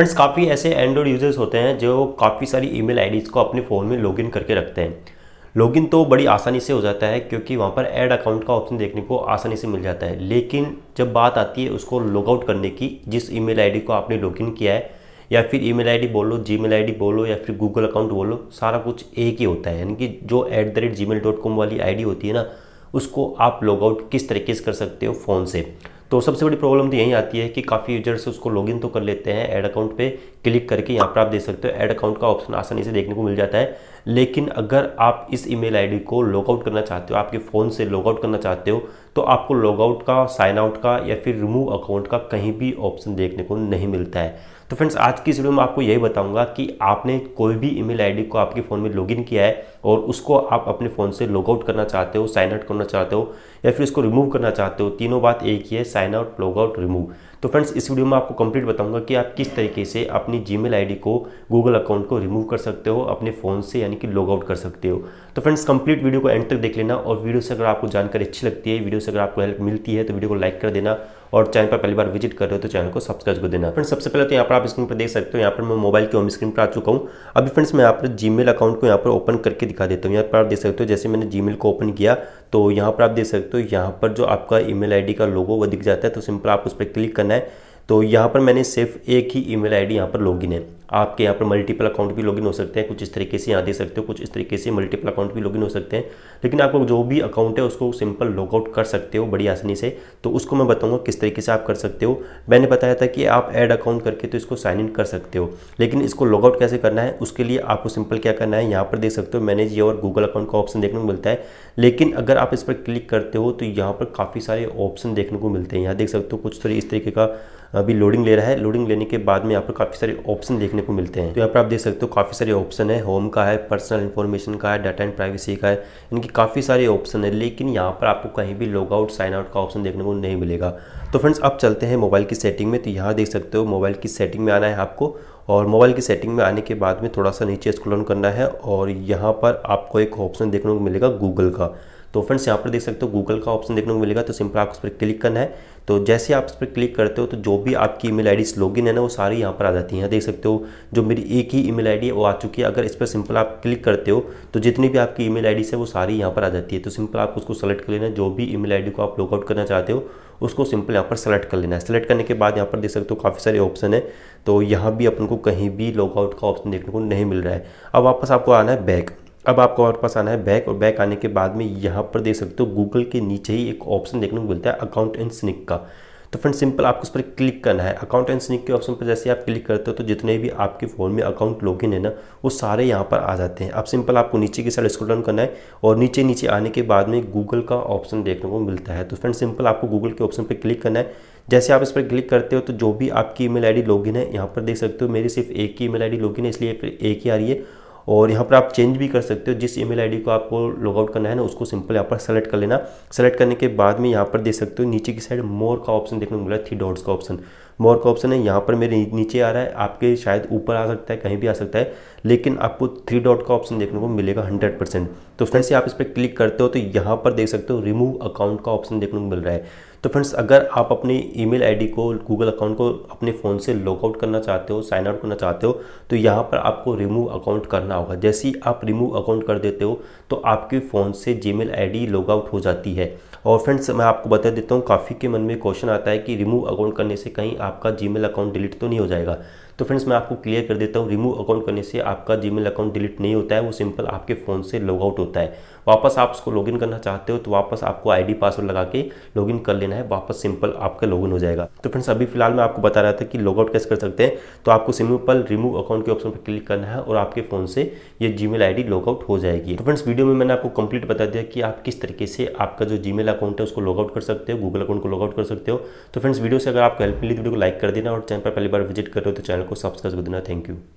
friends काफ़ी ऐसे Android users होते हैं जो काफ़ी सारी ईमेल आईडीज़ को अपने फ़ोन में लॉगिन करके रखते हैं लॉगिन तो बड़ी आसानी से हो जाता है क्योंकि वहाँ पर ऐड अकाउंट का ऑप्शन देखने को आसानी से मिल जाता है लेकिन जब बात आती है उसको लॉगआउट करने की जिस ईमेल आईडी को आपने लॉगिन किया है या फिर ईमेल आईडी बोलो जीमेल आईडी बोलो या फिर गूगल अकाउंट बोलो सारा कुछ एक ही होता है यानी कि जो at the rate Gmail dot com वाली आई होती है ना उसको आप लॉगआउट किस तरीके से कर सकते हो फ़ोन से तो सबसे बड़ी प्रॉब्लम तो यही आती है कि काफ़ी यूजर्स उसको लॉगिन तो कर लेते हैं ऐड अकाउंट पे क्लिक करके यहाँ पर आप देख सकते हो ऐड अकाउंट का ऑप्शन आसानी से देखने को मिल जाता है लेकिन अगर आप इस ईमेल आईडी को लॉगआउट करना चाहते हो आपके फ़ोन से लॉगआउट करना चाहते हो तो आपको लॉगआउट का साइन आउट का या फिर रिमूव अकाउंट का कहीं भी ऑप्शन देखने को नहीं मिलता है तो फ्रेंड्स आज की इस वीडियो में आपको यही बताऊंगा कि आपने कोई भी ईमेल आईडी को आपके फ़ोन में लॉगिन किया है और उसको आप अपने फ़ोन से लॉगआउट करना चाहते हो साइन आउट करना चाहते हो या फिर उसको रिमूव करना चाहते हो तीनों बात एक ही है sign out log out remove तो फ्रेंड्स इस वीडियो में आपको कंप्लीट बताऊंगा कि आप किस तरीके से अपनी जीमेल आईडी को गूगल अकाउंट को रिमूव कर सकते हो अपने फ़ोन से यानी कि लॉग आउट कर सकते हो तो फ्रेंड्स कंप्लीट वीडियो को एंड तक देख लेना और वीडियो से अगर आपको जानकारी अच्छी लगती है वीडियो से अगर आपको हेल्प मिलती है तो वीडियो को लाइक कर देना और चैनल पर पहली बार विजिट कर रहे हो तो चैनल को सब्सक्राइब कर देना फ्रेंड्स सबसे पहले तो यहाँ पर आप स्क्रीन पर देख सकते हो यहाँ पर मैं मोबाइल की होम स्क्रीन पर आ चुका हूँ अभी फ्रेंड्स मैं यहाँ पर जीमेल अकाउंट को यहाँ पर ओपन करके दिखा देता हूँ यहाँ पर आप देख सकते हो जैसे मैंने जीमेल को ओपन किया तो यहाँ पर आप देख सकते हो यहाँ पर जो आपका ईमेल आईडी का लोगो वो दिख जाता है तो सिंपल आप उस पर क्लिक करना है तो यहाँ पर मैंने सिर्फ एक ही ईमेल आईडी यहाँ पर लॉगिन है आपके यहाँ पर मल्टीपल अकाउंट भी लॉगिन हो सकते हैं कुछ इस तरीके से यहाँ दे सकते हो कुछ इस तरीके से मल्टीपल अकाउंट भी लॉगिन हो सकते हैं लेकिन आपको जो भी अकाउंट है उसको सिंपल लॉगआउट कर सकते हो बड़ी आसानी से तो उसको मैं बताऊंगा किस तरीके से आप कर सकते हो मैंने बताया था कि आप ऐड अकाउंट करके तो इसको साइन इन कर सकते हो लेकिन इसको लॉगआउट कैसे करना है उसके लिए आपको सिंपल क्या करना है यहाँ पर देख सकते हो मैनेज और गूगल अकाउंट का ऑप्शन देखने को मिलता है लेकिन अगर आप इस पर क्लिक करते हो तो यहाँ पर काफ़ी सारे ऑप्शन देखने को मिलते हैं यहाँ देख सकते हो कुछ थोड़ी तो इस तरीके का अभी लोडिंग ले रहा है लोडिंग लेने के बाद में आपको काफ़ी सारे ऑप्शन देखने को मिलते हैं तो यहाँ पर आप देख सकते हो काफ़ी सारे ऑप्शन है होम का है पर्सनल इन्फॉर्मेशन का है डाटा एंड प्राइवेसी का है इनकी काफ़ी सारे ऑप्शन है लेकिन यहाँ पर आपको कहीं भी लॉग आउट साइन आउट का ऑप्शन देखने को नहीं मिलेगा तो फ्रेंड्स अब चलते हैं मोबाइल की सेटिंग में तो यहाँ देख सकते हो मोबाइल की सेटिंग में आना है आपको और मोबाइल की सेटिंग में आने के बाद में थोड़ा सा नीचे स्क्रॉल करना है और यहाँ पर आपको एक ऑप्शन देखने को मिलेगा गूगल का तो फ्रेंड्स यहाँ पर देख सकते हो गूगल का ऑप्शन देखने को मिलेगा तो सिंपल आपको उस पर क्लिक करना है तो जैसे आप इस पर क्लिक करते हो तो जो भी आपकी ईमेल आईडी लॉगिन है ना वो सारी यहाँ पर आ जाती हैं देख सकते हो जो मेरी एक ही ईमेल आईडी है वो आ चुकी है अगर इस पर सिंपल आप क्लिक करते हो तो जितनी भी आपकी ईमेल आईडी है वो सारी यहाँ पर आ जाती है तो सिंपल आप उसको सेलेक्ट कर लेना जो भी ईमेल आईडी को आप लॉगआउट करना चाहते हो उसको सिंपल यहाँ पर सेलेक्ट कर लेना है सेलेक्ट करने के बाद यहाँ पर देख सकते हो काफ़ी सारे ऑप्शन है तो यहाँ भी अपन को कहीं भी लॉगआउट का ऑप्शन देखने को नहीं मिल रहा है अब वापस आपको आना है बैक अब आपको और पास आना है बैक और बैक आने के बाद में यहाँ पर देख सकते हो गूगल के नीचे ही एक ऑप्शन देखने को मिलता है अकाउंट एंड स्निक का तो फ्रेंड सिंपल आपको उस पर क्लिक करना है अकाउंट एंड स्निक के ऑप्शन पर जैसे आप क्लिक करते हो तो जितने भी आपके फ़ोन में अकाउंट लॉगिन है ना वो सारे यहाँ पर आ जाते हैं अब सिंपल आपको नीचे की साइड स्क्रोल करना है और नीचे नीचे आने के बाद में गूगल का ऑप्शन देखने को मिलता है तो फ्रेंड सिंपल आपको गूगल के ऑप्शन पर क्लिक करना है जैसे आप इस पर क्लिक करते हो तो जो भी आपकी ईमेल आईडी लॉगिन है यहाँ पर देख सकते हो मेरी सिर्फ एक ही ईमेल आईडी लॉगिन है इसलिए एक ही आ रही है और यहाँ पर आप चेंज भी कर सकते हो जिस ईमेल आईडी को आपको लॉगआउट करना है ना उसको सिंपल यहाँ पर सेलेक्ट कर लेना सेलेक्ट करने के बाद में यहाँ पर देख सकते हो नीचे की साइड मोर का ऑप्शन देखने को मिला थ्री डॉट्स का ऑप्शन मोर का ऑप्शन है यहाँ पर मेरे नीचे आ रहा है आपके शायद ऊपर आ सकता है कहीं भी आ सकता है लेकिन आपको थ्री डॉट का ऑप्शन देखने को मिलेगा हंड्रेड परसेंट तो फ्रेंड्स आप इस पर क्लिक करते हो तो यहाँ पर देख सकते हो रिमूव अकाउंट का ऑप्शन देखने को मिल रहा है तो फ्रेंड्स अगर आप अपनी ईमेल आईडी को गूगल अकाउंट को अपने फ़ोन से लॉगआउट करना चाहते हो साइन आउट करना चाहते हो तो यहाँ पर आपको रिमूव अकाउंट करना होगा जैसे ही आप रिमूव अकाउंट कर देते हो तो आपके फ़ोन से जी मेल लॉगआउट हो जाती है और फ्रेंड्स मैं आपको बता देता हूँ काफ़ी के मन में क्वेश्चन आता है कि रिमूव अकाउंट करने से कहीं आपका जी अकाउंट डिलीट तो नहीं हो जाएगा तो फ्रेंड्स मैं आपको क्लियर कर देता हूँ रिमूव अकाउंट करने से आपका जीमेल अकाउंट डिलीट नहीं होता है वो सिंपल आपके फ़ोन से लॉग आउट होता है वापस आप उसको लॉगिन करना चाहते हो तो वापस आपको आईडी पासवर्ड लगा के लॉगिन कर लेना है वापस सिंपल आपका लॉगिन हो जाएगा तो फ्रेंड्स अभी फिलहाल मैं आपको बता रहा था कि लॉग आउट कैसे कर सकते हैं तो आपको सिंपल रिमूव अकाउंट के ऑप्शन पर क्लिक करना है और आपके फ़ोन से ये जीमेल लॉग आउट हो जाएगी तो फ्रेंड्स वीडियो में मैंने आपको कंप्लीट बता दिया कि आप किस तरीके से आपका जो जी अकाउंट है उसको लॉग आउट कर सकते हो गूगल अकाउंट को लॉग आउट कर सकते हो तो फ्रेंड्स वीडियो से अगर आपको हेल्प मिली तो वीडियो को लाइक कर देना और चैनल पर पहली बार विजिट कर रहे हो तो चैनल को सब्सक्राइब कर देना थैंक यू